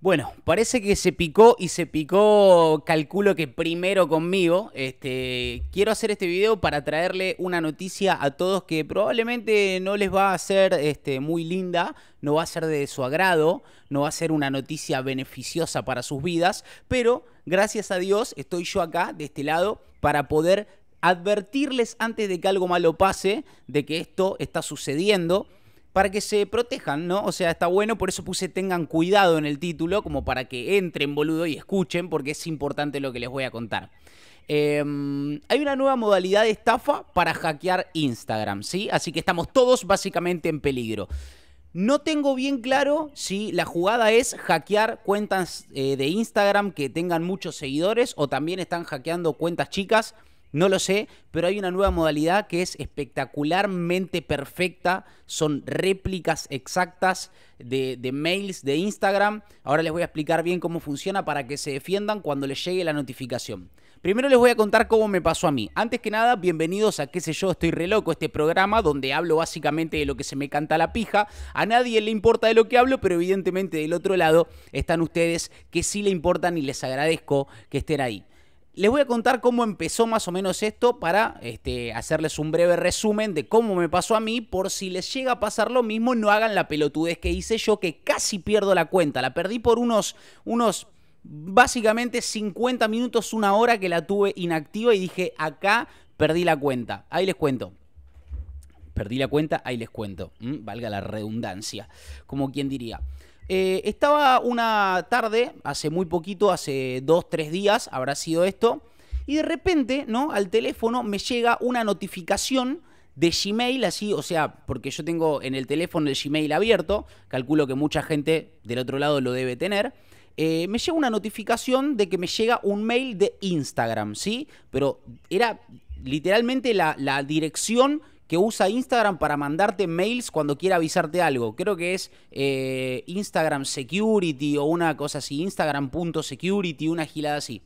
Bueno, parece que se picó y se picó, calculo que primero conmigo. Este, quiero hacer este video para traerle una noticia a todos que probablemente no les va a ser este, muy linda, no va a ser de su agrado, no va a ser una noticia beneficiosa para sus vidas, pero gracias a Dios estoy yo acá, de este lado, para poder advertirles antes de que algo malo pase, de que esto está sucediendo para que se protejan, ¿no? O sea, está bueno, por eso puse tengan cuidado en el título, como para que entren, boludo, y escuchen, porque es importante lo que les voy a contar. Em, hay una nueva modalidad de estafa para hackear Instagram, ¿sí? Así que estamos todos básicamente en peligro. No tengo bien claro si la jugada es hackear cuentas eh, de Instagram que tengan muchos seguidores o también están hackeando cuentas chicas. No lo sé, pero hay una nueva modalidad que es espectacularmente perfecta. Son réplicas exactas de, mails de Instagram. Ahora les voy a explicar bien cómo funciona para que se defiendan cuando les llegue la notificación. Primero les voy a contar cómo me pasó a mí. Antes que nada, bienvenidos a qué sé yo, estoy re loco, este programa donde hablo básicamente de lo que se me canta la pija. A nadie le importa de lo que hablo, pero evidentemente del otro lado están ustedes que sí le importan y les agradezco que estén ahí. Les voy a contar cómo empezó más o menos esto para este, hacerles un breve resumen de cómo me pasó a mí por si les llega a pasar lo mismo no hagan la pelotudez que hice yo que casi pierdo la cuenta. La perdí por unos, unos básicamente 50 minutos, una hora que la tuve inactiva y dije acá perdí la cuenta. Ahí les cuento perdí la cuenta, ahí les cuento. Valga la redundancia, como quien diría. Eh, estaba una tarde, hace muy poquito, hace dos, tres días habrá sido esto, y de repente, ¿no? Al teléfono me llega una notificación de Gmail, así, o sea, porque yo tengo en el teléfono el Gmail abierto, calculo que mucha gente del otro lado lo debe tener. Eh, me llega una notificación de que me llega un mail de Instagram, ¿sí? Pero era literalmente la, la dirección que usa Instagram para mandarte mails cuando quiera avisarte algo. Creo que es eh, Instagram Security o una cosa así, Instagram.security, una gilada así.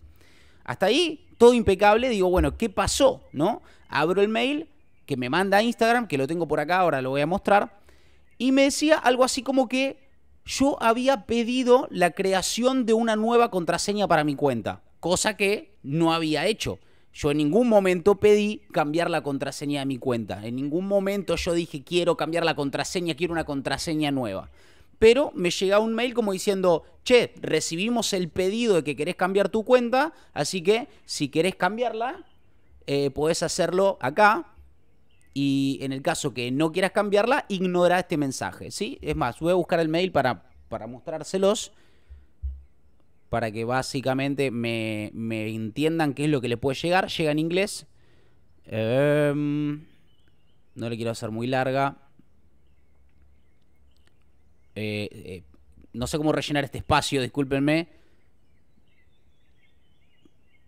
Hasta ahí, todo impecable. Digo, bueno, ¿qué pasó? ¿No? Abro el mail que me manda Instagram, que lo tengo por acá, ahora lo voy a mostrar. Y me decía algo así como que yo había pedido la creación de una nueva contraseña para mi cuenta, cosa que no había hecho. Yo en ningún momento pedí cambiar la contraseña de mi cuenta. En ningún momento yo dije quiero cambiar la contraseña, quiero una contraseña nueva. Pero me llega un mail como diciendo, che, recibimos el pedido de que querés cambiar tu cuenta, así que si querés cambiarla, puedes eh, podés hacerlo acá. Y en el caso que no quieras cambiarla, ignora este mensaje. ¿sí? Es más, voy a buscar el mail para, para mostrárselos para que básicamente me, entiendan qué es lo que le puede llegar. Llega en inglés. Em, no le quiero hacer muy larga. Eh, eh, no sé cómo rellenar este espacio, discúlpenme.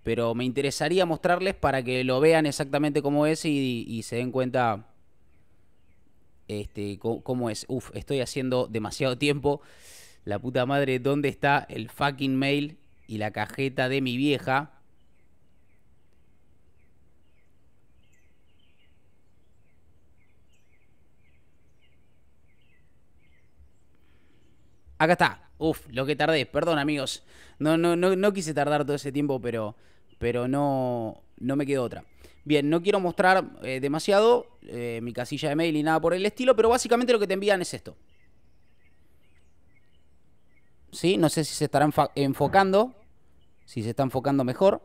Pero me interesaría mostrarles para que lo vean exactamente cómo es y, se den cuenta este, cómo, cómo es. Uf, estoy haciendo demasiado tiempo la puta madre, ¿dónde está el fucking mail y la cajeta de mi vieja? Acá está. Uf, lo que tardé. Perdón, amigos. No, no, no, no quise tardar todo ese tiempo, pero, pero no, no me quedó otra. Bien, no quiero mostrar eh, demasiado eh, mi casilla de mail y nada por el estilo, pero básicamente lo que te envían es esto. No sé si se estarán enfocando, si se está enfocando mejor.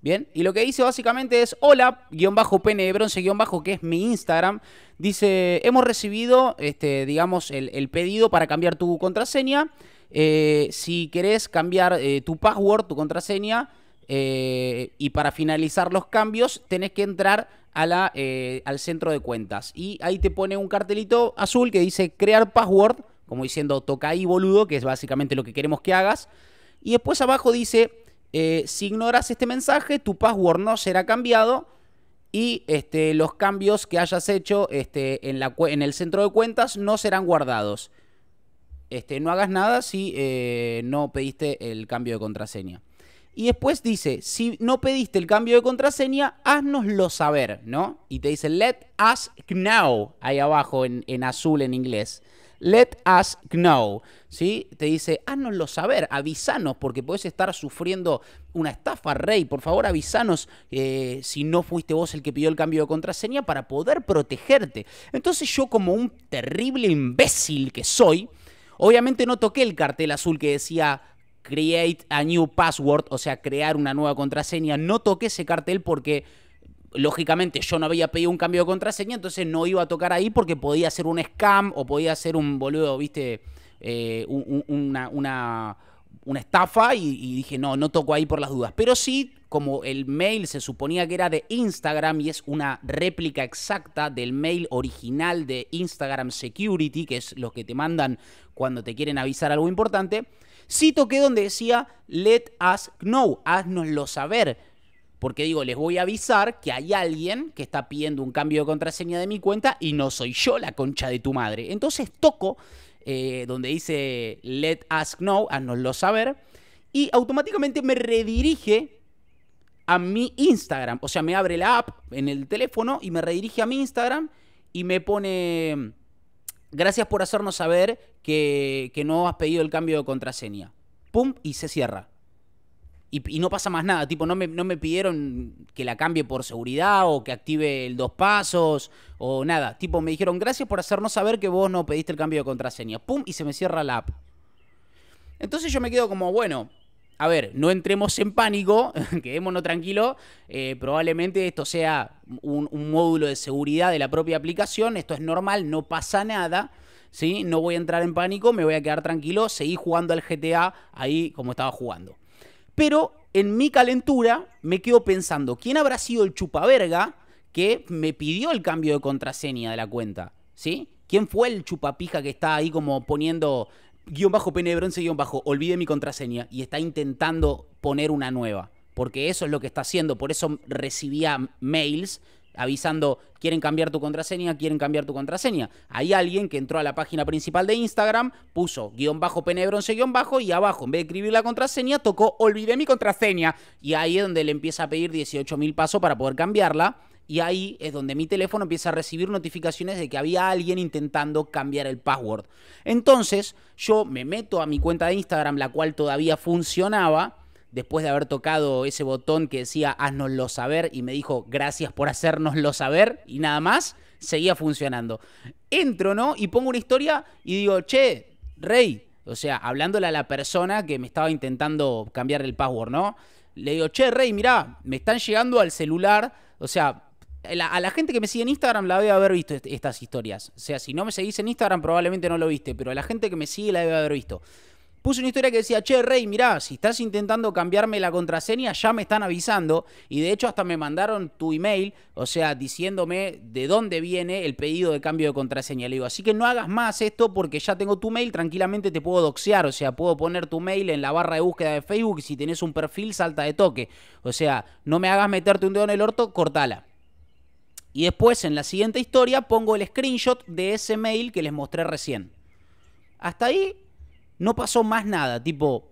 Bien, y lo que dice básicamente es hola, guión bajo pene de bronce, guión bajo, que es mi Instagram. Dice, hemos recibido, este, digamos, el, pedido para cambiar tu contraseña. Eh, si querés cambiar eh, tu password, tu contraseña, eh, y para finalizar los cambios, tenés que entrar al centro de cuentas. Y ahí te pone un cartelito azul que dice crear password como diciendo, toca ahí, boludo, que es básicamente lo que queremos que hagas. Y después abajo dice, eh, si ignoras este mensaje, tu password no será cambiado y este, los cambios que hayas hecho este, en, la, en, el centro de cuentas no serán guardados. Este, no hagas nada si eh, no pediste el cambio de contraseña. Y después dice, si no pediste el cambio de contraseña, haznoslo saber, ¿no? Y te dice, let us know, ahí abajo en, en azul en inglés let us know. ¿Sí? Te dice, háznoslo saber, avisanos, porque puedes estar sufriendo una estafa, rey. Por favor, avísanos eh, si no fuiste vos el que pidió el cambio de contraseña para poder protegerte. Entonces yo como un terrible imbécil que soy, obviamente no toqué el cartel azul que decía create a new password, o sea, crear una nueva contraseña. No toqué ese cartel porque lógicamente yo no había pedido un cambio de contraseña, entonces no iba a tocar ahí porque podía ser un scam o podía ser un boludo, viste, eh, una, estafa y, dije, no, no toco ahí por las dudas. Pero sí, como el mail se suponía que era de Instagram y es una réplica exacta del mail original de Instagram Security, que es lo que te mandan cuando te quieren avisar algo importante, sí toqué donde decía, let us know, haznoslo saber porque digo, les voy a avisar que hay alguien que está pidiendo un cambio de contraseña de mi cuenta y no soy yo la concha de tu madre. Entonces toco eh, donde dice let us know, lo saber, y automáticamente me redirige a mi Instagram. O sea, me abre la app en el teléfono y me redirige a mi Instagram y me pone gracias por hacernos saber que, que no has pedido el cambio de contraseña. Pum, y se cierra. Y, no pasa más nada. Tipo, no me, pidieron que la cambie por seguridad o que active el dos pasos o nada. Tipo, me dijeron, gracias por hacernos saber que vos no pediste el cambio de contraseña. Pum, y se me cierra la app. Entonces yo me quedo como, bueno, a ver, no entremos en pánico, quedémonos tranquilos. Eh, probablemente esto sea un, módulo de seguridad de la propia aplicación. Esto es normal, no pasa nada. ¿sí? No voy a entrar en pánico, me voy a quedar tranquilo, seguí jugando al GTA ahí como estaba jugando. Pero en mi calentura me quedo pensando, ¿quién habrá sido el chupaverga que me pidió el cambio de contraseña de la cuenta? ¿Sí? ¿Quién fue el chupapija que está ahí como poniendo guión bajo pene bronce guión bajo, olvide mi contraseña y está intentando poner una nueva? Porque eso es lo que está haciendo, por eso recibía mails avisando, quieren cambiar tu contraseña, quieren cambiar tu contraseña. Hay alguien que entró a la página principal de Instagram, puso guión bajo penebronce guión bajo y abajo, en vez de escribir la contraseña, tocó olvidé mi contraseña. Y ahí es donde le empieza a pedir 18.000 pasos para poder cambiarla. Y ahí es donde mi teléfono empieza a recibir notificaciones de que había alguien intentando cambiar el password. Entonces yo me meto a mi cuenta de Instagram, la cual todavía funcionaba, después de haber tocado ese botón que decía haznoslo saber y me dijo gracias por hacernoslo saber y nada más, seguía funcionando. Entro, ¿no? Y pongo una historia y digo, che, Rey, o sea, hablándole a la persona que me estaba intentando cambiar el password, ¿no? Le digo, che, Rey, mirá, me están llegando al celular, o sea, a la gente que me sigue en Instagram la debe haber visto estas historias. O sea, si no me seguís en Instagram probablemente no lo viste, pero a la gente que me sigue la debe haber visto. Puse una historia que decía, che, Rey, mirá, si estás intentando cambiarme la contraseña, ya me están avisando. Y de hecho hasta me mandaron tu email, o sea, diciéndome de dónde viene el pedido de cambio de contraseña. Le digo, así que no hagas más esto porque ya tengo tu mail, tranquilamente te puedo doxear. O sea, puedo poner tu mail en la barra de búsqueda de Facebook y si tenés un perfil, salta de toque. O sea, no me hagas meterte un dedo en el orto, cortala. Y después en la siguiente historia pongo el screenshot de ese mail que les mostré recién. Hasta ahí no pasó más nada, tipo,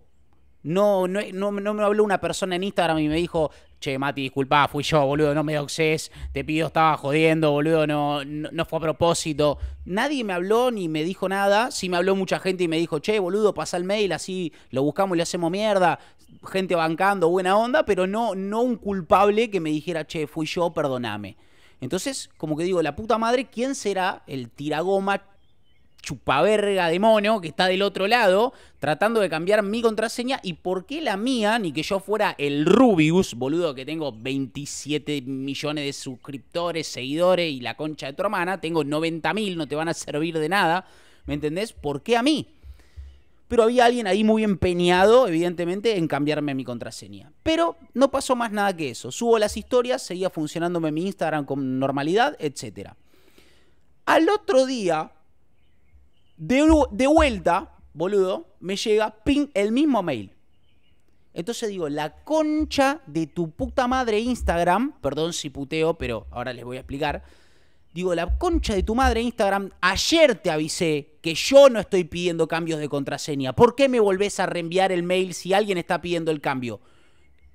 no, no, no, me habló una persona en Instagram y me dijo, che, Mati, disculpa, fui yo, boludo, no me doxes, te pido, estaba jodiendo, boludo, no, no, fue a propósito. Nadie me habló ni me dijo nada, sí me habló mucha gente y me dijo, che, boludo, pasa el mail, así lo buscamos y le hacemos mierda, gente bancando, buena onda, pero no, no un culpable que me dijera, che, fui yo, perdoname. Entonces, como que digo, la puta madre, ¿quién será el tiragoma chupaverga de mono que está del otro lado tratando de cambiar mi contraseña y por qué la mía, ni que yo fuera el Rubius, boludo que tengo 27 millones de suscriptores, seguidores y la concha de tu hermana, tengo 90 mil, no te van a servir de nada, ¿me entendés? ¿Por qué a mí? Pero había alguien ahí muy empeñado, evidentemente, en cambiarme mi contraseña. Pero no pasó más nada que eso. Subo las historias, seguía funcionándome mi Instagram con normalidad, etcétera. Al otro día, de, vuelta, boludo, me llega el mismo mail. Entonces digo, la concha de tu puta madre Instagram, perdón si puteo, pero ahora les voy a explicar. Digo, la concha de tu madre Instagram, ayer te avisé que yo no estoy pidiendo cambios de contraseña. ¿Por qué me volvés a reenviar el mail si alguien está pidiendo el cambio?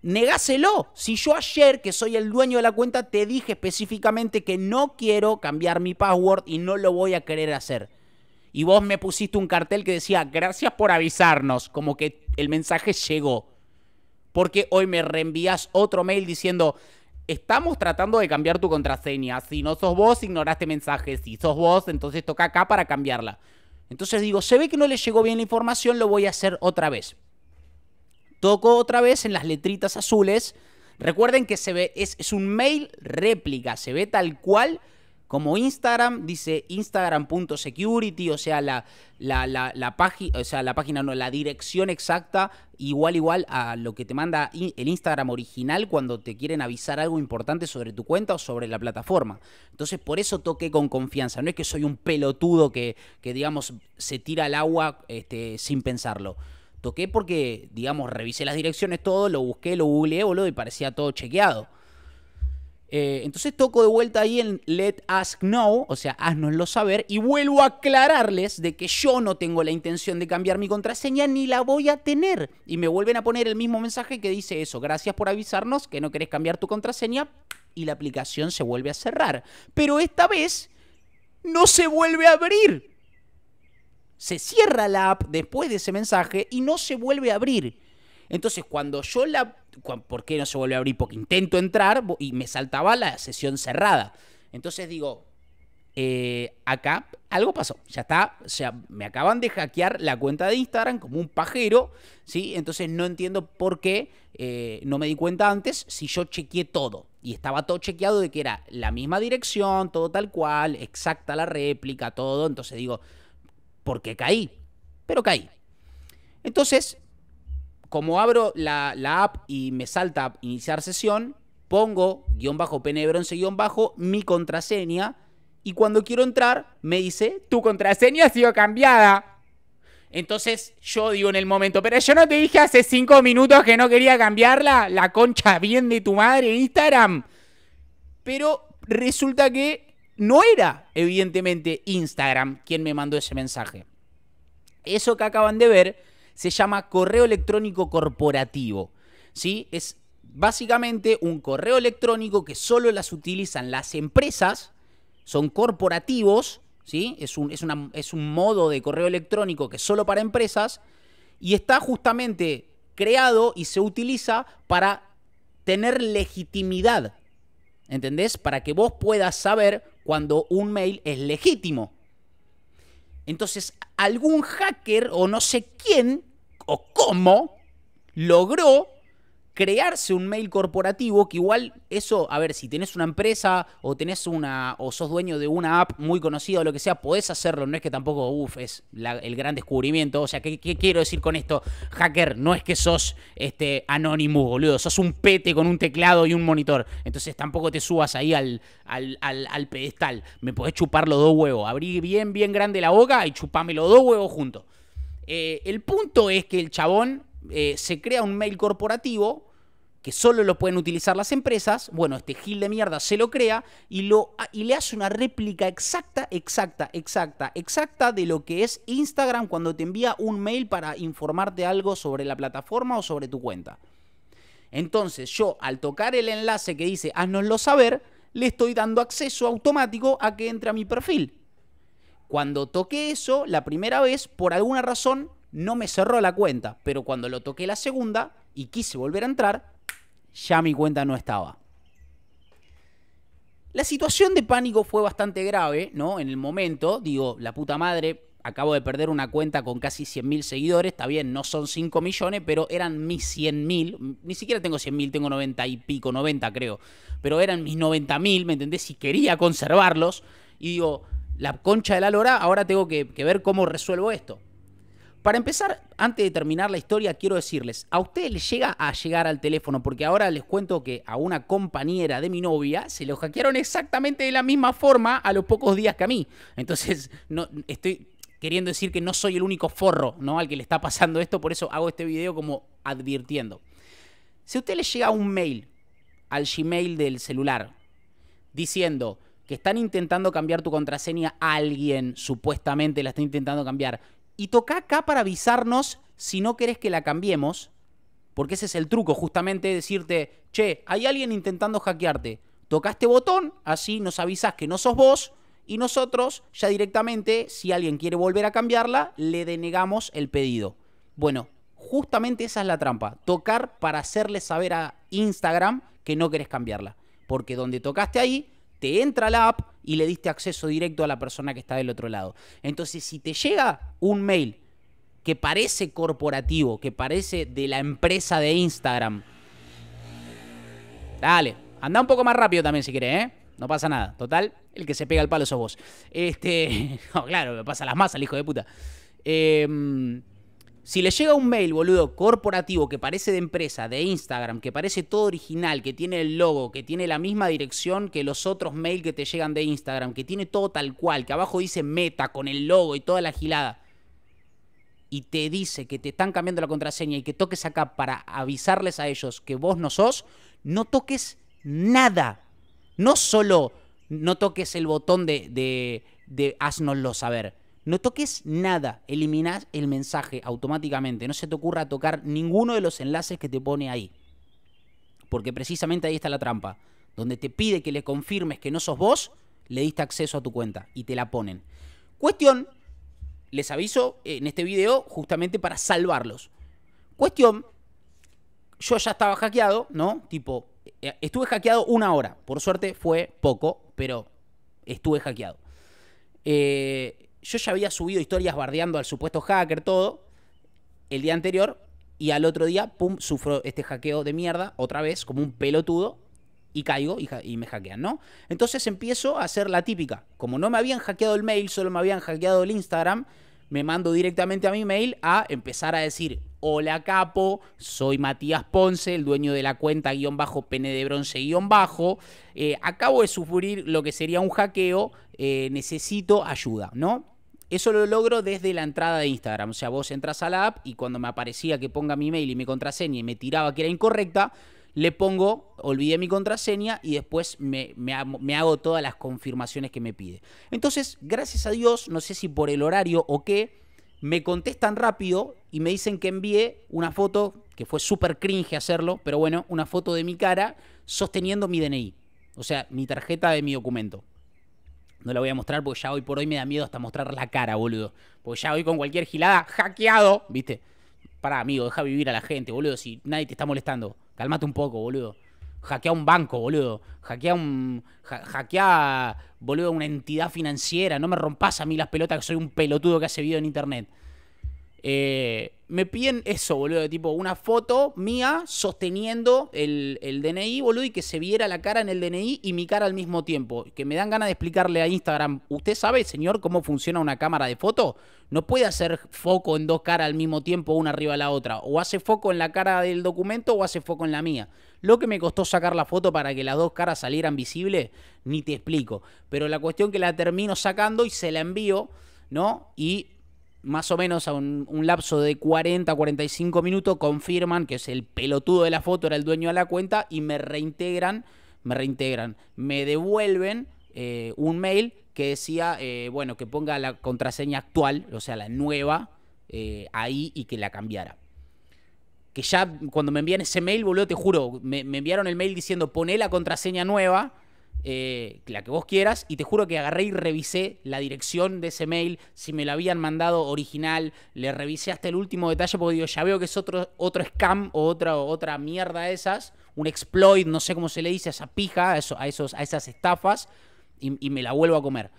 Negáselo. Si yo ayer, que soy el dueño de la cuenta, te dije específicamente que no quiero cambiar mi password y no lo voy a querer hacer y vos me pusiste un cartel que decía, gracias por avisarnos, como que el mensaje llegó. Porque hoy me reenvías otro mail diciendo, estamos tratando de cambiar tu contraseña. Si no sos vos, ignoraste mensaje. Si sos vos, entonces toca acá para cambiarla. Entonces digo, se ve que no le llegó bien la información, lo voy a hacer otra vez. Toco otra vez en las letritas azules. Recuerden que se ve, es, es un mail réplica, se ve tal cual como Instagram, dice instagram.security, o sea, la, página, o sea, la página no, la dirección exacta, igual igual a lo que te manda el Instagram original cuando te quieren avisar algo importante sobre tu cuenta o sobre la plataforma. Entonces, por eso toqué con confianza, no es que soy un pelotudo que, que digamos, se tira al agua este, sin pensarlo. Toqué porque, digamos, revisé las direcciones, todo, lo busqué, lo googleé, boludo, y parecía todo chequeado. Eh, entonces toco de vuelta ahí en Let ask no, o sea, haznoslo saber, y vuelvo a aclararles de que yo no tengo la intención de cambiar mi contraseña ni la voy a tener. Y me vuelven a poner el mismo mensaje que dice eso, gracias por avisarnos que no querés cambiar tu contraseña y la aplicación se vuelve a cerrar. Pero esta vez no se vuelve a abrir. Se cierra la app después de ese mensaje y no se vuelve a abrir. Entonces, cuando yo la. ¿Por qué no se vuelve a abrir? Porque intento entrar y me saltaba la sesión cerrada. Entonces digo, eh, acá algo pasó, ya está, o sea, me acaban de hackear la cuenta de Instagram como un pajero, ¿sí? Entonces no entiendo por qué eh, no me di cuenta antes si yo chequeé todo y estaba todo chequeado de que era la misma dirección, todo tal cual, exacta la réplica, todo, entonces digo, ¿por qué caí? Pero caí. Entonces como abro la, app y me salta iniciar sesión, pongo guión bajo bronce, guión bajo mi contraseña y cuando quiero entrar me dice, tu contraseña ha sido cambiada. Entonces yo digo en el momento, pero yo no te dije hace cinco minutos que no quería cambiarla, la concha bien de tu madre Instagram. Pero resulta que no era, evidentemente, Instagram quien me mandó ese mensaje. Eso que acaban de ver se llama correo electrónico corporativo. ¿sí? Es básicamente un correo electrónico que solo las utilizan las empresas, son corporativos, ¿sí? es, un, es, es un modo de correo electrónico que es solo para empresas y está justamente creado y se utiliza para tener legitimidad. ¿Entendés? Para que vos puedas saber cuando un mail es legítimo. Entonces, algún hacker o no sé quién o cómo logró crearse un mail corporativo que igual eso, a ver, si tenés una empresa o tenés una o sos dueño de una app muy conocida o lo que sea, podés hacerlo, no es que tampoco, uff, es el gran descubrimiento, o sea, ¿qué, quiero decir con esto? Hacker, no es que sos este anónimo, boludo, sos un pete con un teclado y un monitor, entonces tampoco te subas ahí al, al, al, al pedestal, me podés chupar los dos huevos, abrí bien, bien grande la boca y chupame los dos huevos juntos. Eh, el punto es que el chabón eh, se crea un mail corporativo que solo lo pueden utilizar las empresas. Bueno, este gil de mierda se lo crea y, ah, y le hace una réplica exacta, exacta, exacta, exacta de lo que es Instagram cuando te envía un mail para informarte algo sobre la plataforma o sobre tu cuenta. Entonces yo al tocar el enlace que dice haznoslo saber, le estoy dando acceso automático a que entre a mi perfil. Cuando toqué eso la primera vez, por alguna razón, no me cerró la cuenta, pero cuando lo toqué la segunda y quise volver a entrar, ya mi cuenta no estaba. La situación de pánico fue bastante grave, ¿no? En el momento, digo, la puta madre, acabo de perder una cuenta con casi 100.000 seguidores, está bien, no son 5 millones, pero eran mis 100.000, ni siquiera tengo 100.000, tengo 90 y pico, 90 creo, pero eran mis 90.000, ¿me entendés? Si quería conservarlos, y digo, la concha de la lora, ahora tengo que, ver cómo resuelvo esto. Para empezar, antes de terminar la historia, quiero decirles, a ustedes les llega a llegar al teléfono, porque ahora les cuento que a una compañera de mi novia se lo hackearon exactamente de la misma forma a los pocos días que a mí. Entonces, no, estoy queriendo decir que no soy el único forro ¿no? al que le está pasando esto, por eso hago este video como advirtiendo. Si a usted le llega un mail al Gmail del celular diciendo, que están intentando cambiar tu contraseña, alguien supuestamente la está intentando cambiar. Y toca acá para avisarnos si no querés que la cambiemos, porque ese es el truco, justamente decirte, che, hay alguien intentando hackearte. Toca este botón, así nos avisas que no sos vos y nosotros ya directamente, si alguien quiere volver a cambiarla, le denegamos el pedido. Bueno, justamente esa es la trampa, tocar para hacerle saber a Instagram que no querés cambiarla, porque donde tocaste ahí te entra la app y le diste acceso directo a la persona que está del otro lado. Entonces, si te llega un mail que parece corporativo, que parece de la empresa de Instagram, dale, anda un poco más rápido también si querés, ¿eh? No pasa nada. Total, el que se pega el palo sos vos. Este, no, claro, me pasa las masas, el hijo de puta. Em, si le llega un mail, boludo, corporativo que parece de empresa, de Instagram, que parece todo original, que tiene el logo, que tiene la misma dirección que los otros mails que te llegan de Instagram, que tiene todo tal cual, que abajo dice meta con el logo y toda la gilada, y te dice que te están cambiando la contraseña y que toques acá para avisarles a ellos que vos no sos, no toques nada. No solo no toques el botón de, de, de haznoslo saber no toques nada, eliminás el mensaje automáticamente, no se te ocurra tocar ninguno de los enlaces que te pone ahí. Porque precisamente ahí está la trampa, donde te pide que le confirmes que no sos vos, le diste acceso a tu cuenta y te la ponen. Cuestión, les aviso en este video justamente para salvarlos. Cuestión, yo ya estaba hackeado, ¿no? Tipo, eh, eh, estuve hackeado una hora, por suerte fue poco, pero estuve hackeado. Eh, yo ya había subido historias bardeando al supuesto hacker, todo, el día anterior, y al otro día, pum, sufro este hackeo de mierda, otra vez, como un pelotudo, y caigo y, me hackean, ¿no? Entonces empiezo a hacer la típica. Como no me habían hackeado el mail, solo me habían hackeado el Instagram, me mando directamente a mi mail a empezar a decir, hola capo, soy Matías Ponce, el dueño de la cuenta guión bajo pene de bronce guión bajo, eh, acabo de sufrir lo que sería un hackeo, eh, necesito ayuda, ¿no? Eso lo logro desde la entrada de Instagram. O sea, vos entras a la app y cuando me aparecía que ponga mi email y mi contraseña y me tiraba que era incorrecta, le pongo, olvidé mi contraseña y después me, me, hago todas las confirmaciones que me pide. Entonces, gracias a Dios, no sé si por el horario o qué, me contestan rápido y me dicen que envié una foto, que fue súper cringe hacerlo, pero bueno, una foto de mi cara sosteniendo mi DNI, o sea, mi tarjeta de mi documento. No la voy a mostrar porque ya hoy por hoy me da miedo hasta mostrar la cara, boludo. Porque ya hoy con cualquier gilada, hackeado, ¿viste? Pará, amigo, deja vivir a la gente, boludo. Si nadie te está molestando, cálmate un poco, boludo. Hackea un banco, boludo. Hackea un. hackea, boludo, una entidad financiera. No me rompas a mí las pelotas que soy un pelotudo que hace video en internet. Eh, me piden eso, boludo, de tipo una foto mía sosteniendo el, el, DNI, boludo, y que se viera la cara en el DNI y mi cara al mismo tiempo. Que me dan ganas de explicarle a Instagram, ¿usted sabe, señor, cómo funciona una cámara de foto? No puede hacer foco en dos caras al mismo tiempo, una arriba a la otra. O hace foco en la cara del documento o hace foco en la mía. Lo que me costó sacar la foto para que las dos caras salieran visibles, ni te explico. Pero la cuestión que la termino sacando y se la envío, ¿no? Y más o menos a un, lapso de 40 45 minutos confirman que es el pelotudo de la foto, era el dueño de la cuenta y me reintegran, me reintegran, me devuelven eh, un mail que decía, eh, bueno, que ponga la contraseña actual, o sea, la nueva, eh, ahí y que la cambiara. Que ya cuando me envían ese mail, boludo, te juro, me, me enviaron el mail diciendo poné la contraseña nueva eh, la que vos quieras, y te juro que agarré y revisé la dirección de ese mail, si me lo habían mandado original, le revisé hasta el último detalle porque digo, ya veo que es otro, otro scam o otra, otra mierda de esas, un exploit, no sé cómo se le dice a esa pija, a, esos, a esas estafas, y, me la vuelvo a comer.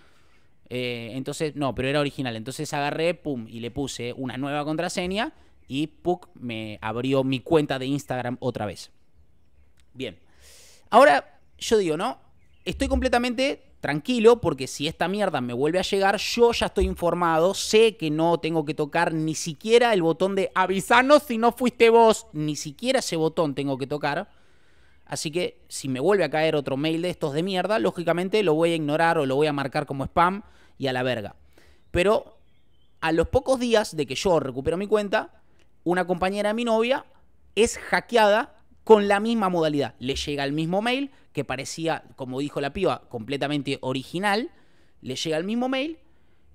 Eh, entonces, no, pero era original. Entonces agarré, pum, y le puse una nueva contraseña y me abrió mi cuenta de Instagram otra vez. Bien. Ahora, yo digo, ¿no? estoy completamente tranquilo porque si esta mierda me vuelve a llegar, yo ya estoy informado, sé que no tengo que tocar ni siquiera el botón de avisarnos si no fuiste vos, ni siquiera ese botón tengo que tocar. Así que si me vuelve a caer otro mail de estos de mierda, lógicamente lo voy a ignorar o lo voy a marcar como spam y a la verga. Pero a los pocos días de que yo recupero mi cuenta, una compañera de mi novia es hackeada con la misma modalidad. Le llega el mismo mail, que parecía, como dijo la piba, completamente original. Le llega el mismo mail,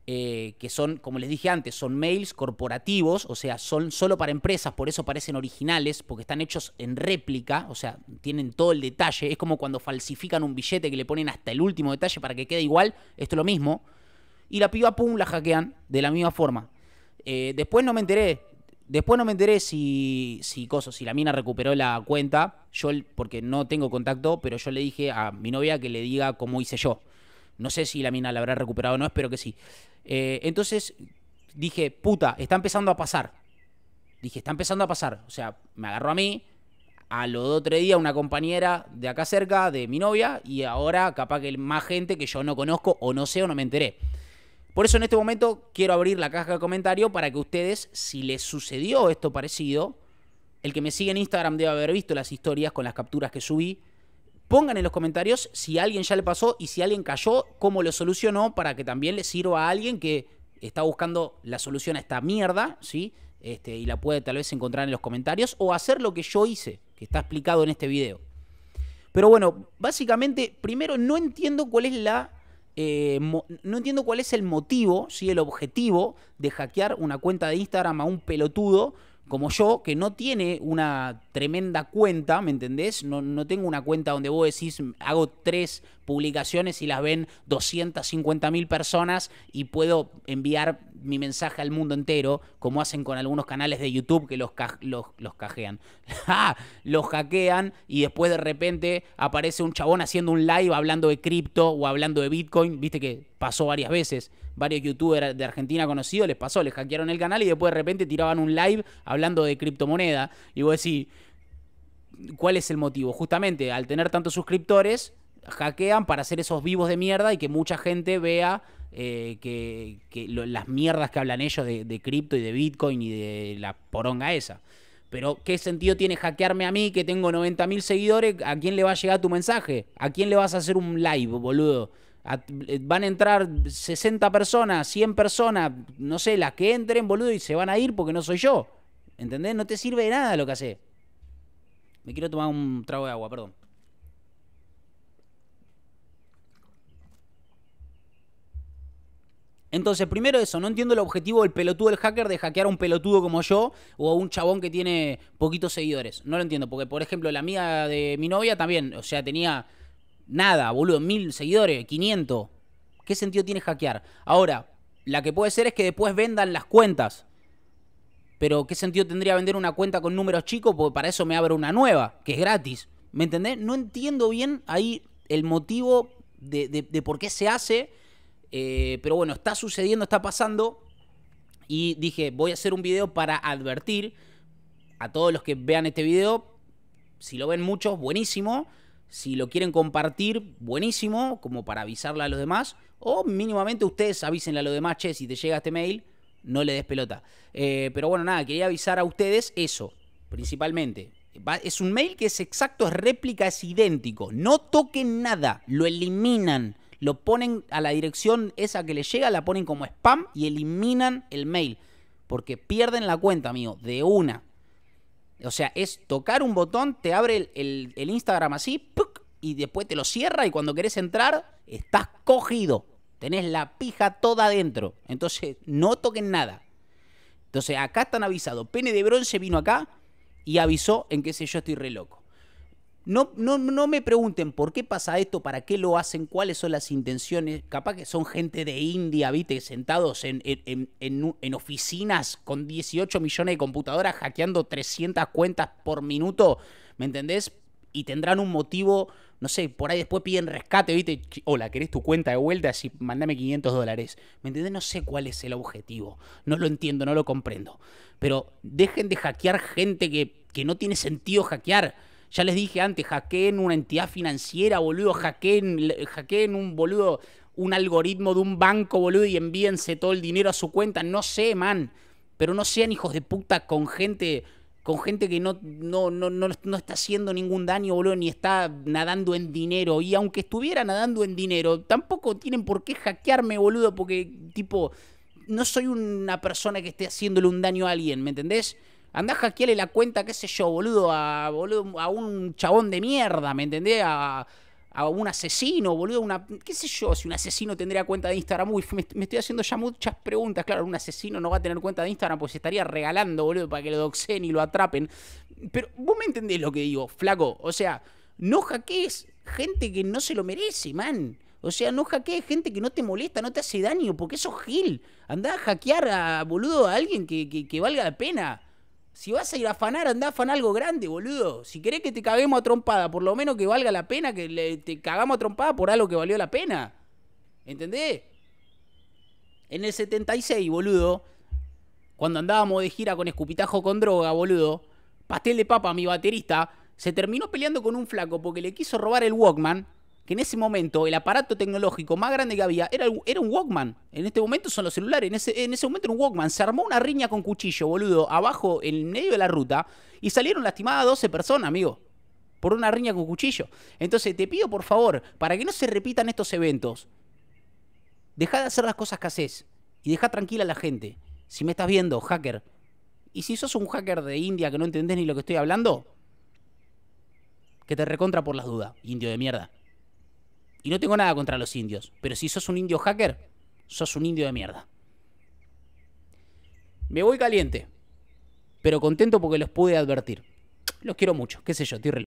eh, que son, como les dije antes, son mails corporativos, o sea, son solo para empresas, por eso parecen originales, porque están hechos en réplica, o sea, tienen todo el detalle. Es como cuando falsifican un billete que le ponen hasta el último detalle para que quede igual. Esto es lo mismo. Y la piba, pum, la hackean de la misma forma. Eh, después no me enteré Después no me enteré si, si, si la mina recuperó la cuenta. Yo, porque no tengo contacto, pero yo le dije a mi novia que le diga cómo hice yo. No sé si la mina la habrá recuperado o no, espero que sí. Eh, entonces dije, puta, está empezando a pasar. Dije, está empezando a pasar. O sea, me agarró a mí, a los dos o tres días una compañera de acá cerca, de mi novia, y ahora capaz que más gente que yo no conozco o no sé o no me enteré. Por eso en este momento quiero abrir la caja de comentarios para que ustedes, si les sucedió esto parecido, el que me sigue en Instagram debe haber visto las historias con las capturas que subí, pongan en los comentarios si a alguien ya le pasó y si alguien cayó, cómo lo solucionó para que también le sirva a alguien que está buscando la solución a esta mierda, ¿sí? Este, y la puede tal vez encontrar en los comentarios o hacer lo que yo hice, que está explicado en este video. Pero bueno, básicamente, primero no entiendo cuál es la eh, no entiendo cuál es el motivo, si el objetivo de hackear una cuenta de Instagram a un pelotudo como yo, que no tiene una tremenda cuenta, ¿me entendés? No, no, tengo una cuenta donde vos decís, hago tres publicaciones y las ven 250 mil personas y puedo enviar mi mensaje al mundo entero, como hacen con algunos canales de YouTube que los, los, cajean. ¡Ah! los hackean y después de repente aparece un chabón haciendo un live hablando de cripto o hablando de Bitcoin. Viste que pasó varias veces. Varios youtubers de Argentina conocidos les pasó, les hackearon el canal y después de repente tiraban un live hablando de criptomoneda. Y vos decís, ¿cuál es el motivo? Justamente al tener tantos suscriptores, hackean para hacer esos vivos de mierda y que mucha gente vea eh, que, las mierdas que hablan ellos de, cripto y de Bitcoin y de la poronga esa. Pero ¿qué sentido tiene hackearme a mí que tengo 90.000 seguidores? ¿A quién le va a llegar tu mensaje? ¿A quién le vas a hacer un live, boludo? Eh, van a entrar 60 personas, 100 personas, no sé, las que entren, boludo, y se van a ir porque no soy yo. ¿Entendés? No te sirve de nada lo que hace Me quiero tomar un trago de agua, perdón. Entonces, primero eso, no entiendo el objetivo del pelotudo del hacker de hackear a un pelotudo como yo o a un chabón que tiene poquitos seguidores. No lo entiendo, porque por ejemplo la amiga de mi novia también, o sea, tenía nada, boludo, mil seguidores, 500. ¿Qué sentido tiene hackear? Ahora, la que puede ser es que después vendan las cuentas. Pero ¿qué sentido tendría vender una cuenta con números chicos? Porque para eso me abro una nueva, que es gratis. ¿Me entendés? No entiendo bien ahí el motivo de, de por qué se hace eh, pero bueno, está sucediendo, está pasando. Y dije, voy a hacer un video para advertir a todos los que vean este video. Si lo ven muchos, buenísimo. Si lo quieren compartir, buenísimo, como para avisarle a los demás. O mínimamente ustedes avísenle a los demás, che, si te llega este mail, no le des pelota. Eh, pero bueno, nada, quería avisar a ustedes eso, principalmente. es un mail que es exacto, es réplica, es idéntico. No toquen nada, lo eliminan lo ponen a la dirección esa que le llega, la ponen como spam y eliminan el mail. Porque pierden la cuenta, amigo, de una. O sea, es tocar un botón, te abre el, Instagram así, y después te lo cierra y cuando querés entrar, estás cogido. Tenés la pija toda adentro. Entonces, no toquen nada. Entonces, acá están avisados. Pene de bronce vino acá y avisó en qué sé yo estoy re loco. No, me pregunten por qué pasa esto, para qué lo hacen, cuáles son las intenciones. Capaz que son gente de India, viste, sentados en, oficinas con 18 millones de computadoras hackeando 300 cuentas por minuto, ¿me entendés? Y tendrán un motivo, no sé, por ahí después piden rescate, viste, hola, ¿querés tu cuenta de vuelta? Así, mandame 500 dólares. ¿Me entendés? No sé cuál es el objetivo. No lo entiendo, no lo comprendo. Pero dejen de hackear gente que, que no tiene sentido hackear. Ya les dije antes, hackeen una entidad financiera, boludo, hackeen, hackeen un boludo, un algoritmo de un banco, boludo, y envíense todo el dinero a su cuenta. No sé, man. Pero no sean hijos de puta con gente, con gente que no, no, no, no está haciendo ningún daño, boludo, ni está nadando en dinero. Y aunque estuviera nadando en dinero, tampoco tienen por qué hackearme, boludo, porque, tipo, no soy una persona que esté haciéndole un daño a alguien, ¿me entendés? Andá hackearle la cuenta, qué sé yo, boludo, a, a un chabón de mierda, ¿me entendés? A, a un asesino, boludo, una, qué sé yo, si un asesino tendría cuenta de Instagram. Uy, me, estoy haciendo ya muchas preguntas. Claro, un asesino no va a tener cuenta de Instagram pues estaría regalando, boludo, para que lo doxen y lo atrapen. Pero vos me entendés lo que digo, flaco. O sea, no hackees gente que no se lo merece, man. O sea, no hackees gente que no te molesta, no te hace daño, porque eso es gil. Andá a hackear a, boludo, a alguien que, que, que valga la pena. Si vas a ir a afanar, andá a afanar algo grande, boludo. Si querés que te caguemos a trompada, por lo menos que valga la pena que le, te cagamos a trompada por algo que valió la pena. ¿Entendés? En el 76, boludo, cuando andábamos de gira con escupitajo con droga, boludo, Pastel de Papa, mi baterista, se terminó peleando con un flaco porque le quiso robar el Walkman que en ese momento el aparato tecnológico más grande que había era, era un Walkman. En este momento son los celulares, en ese, en momento era un Walkman. Se armó una riña con cuchillo, boludo, abajo, en medio de la ruta, y salieron lastimadas 12 personas, amigo. Por una riña con cuchillo. Entonces te pido, por favor, para que no se repitan estos eventos, deja de hacer las cosas que haces y deja tranquila a la gente. Si me estás viendo, hacker. Y si sos un hacker de India que no entendés ni lo que estoy hablando, que te recontra por las dudas, indio de mierda. Y no tengo nada contra los indios, pero si sos un indio hacker, sos un indio de mierda. Me voy caliente, pero contento porque los pude advertir. Los quiero mucho, qué sé yo, tírrelo.